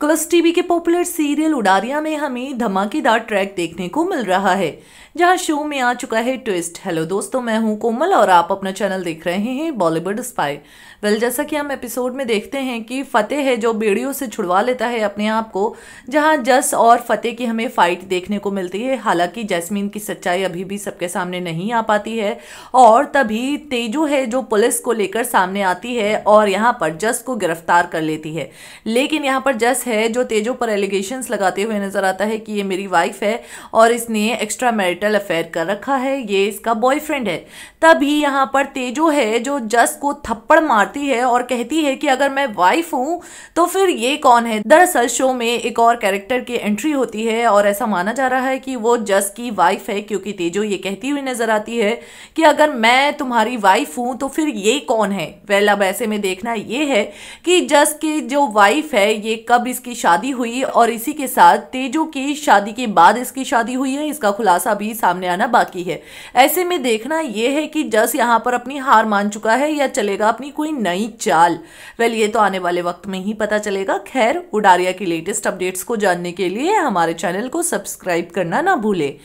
colours TV के popular serial Udaariyaan में हमें धमाकेदार ट्रैक देखने को मिल रहा है जहां शो में आ चुका है ट्विस्ट हेलो दोस्तों मैं हूं कोमल और आप अपना चैनल देख रहे हैं बॉलीवुड स्पाई वेल जैसा कि हम एपिसोड में देखते हैं कि फतेह है जो बेड़ियों से छुड़वा लेता है अपने आप को जहां जस और फतेह की हमें फाइट देखने को मिलती है हालांकि जैसमिन की सच्चाई अभी भी सबके सामने नहीं आ पाती है और तभी तेजू है जो पुलिस को लेकर सामने आती है और यहाँ पर जस को गिरफ्तार कर लेती है लेकिन यहाँ पर जस है जो तेजो पर एलिगेशंस लगाते हुए नज़र आता है कि ये मेरी वाइफ है और इसने एक्स्ट्रा मैरिटल अफेयर कर रखा है ये इसका बॉयफ्रेंड है तभी यहाँ पर तेजो है जो जस को थप्पड़ मारती है और कहती है कि अगर मैं वाइफ हूँ तो फिर ये कौन है दरअसल शो में एक और कैरेक्टर की एंट्री होती है और ऐसा माना जा रहा है कि वो जस की वाइफ है क्योंकि तेजो ये कहती हुई नजर आती है कि अगर मैं तुम्हारी वाइफ हूं तो फिर ये कौन है वेल अब ऐसे में देखना ये है कि जस की जो वाइफ है ये कब इस इसकी शादी हुई और इसी के साथ तेजू की शादी के बाद इसकी शादी हुई है इसका खुलासा भी सामने आना बाकी है ऐसे में देखना यह है कि जस यहां पर अपनी हार मान चुका है या चलेगा अपनी कोई नई चाल वेल ये तो आने वाले वक्त में ही पता चलेगा खैर उडारिया की लेटेस्ट अपडेट्स को जानने के लिए हमारे चैनल को सब्सक्राइब करना ना भूलें